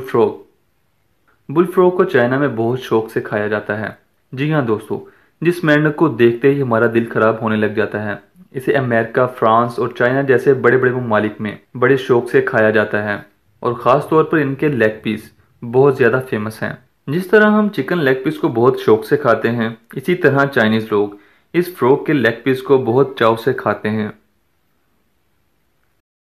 बुलफ्रोग बुलफ्रोग को चाइना में बहुत शौक से खाया जाता है जी हाँ दोस्तों जिस मेंढक को देखते ही हमारा दिल खराब होने लग जाता है इसे अमेरिका फ्रांस और चाइना जैसे बड़े बड़े ममालिक में बड़े शौक से खाया जाता है और ख़ास तौर पर इनके लेग पीस बहुत ज़्यादा फेमस हैं जिस तरह हम चिकन लेग पीस को बहुत शौक से खाते हैं इसी तरह चाइनीज़ लोग इस फ्रोक के लेग पीस को बहुत चाव से खाते हैं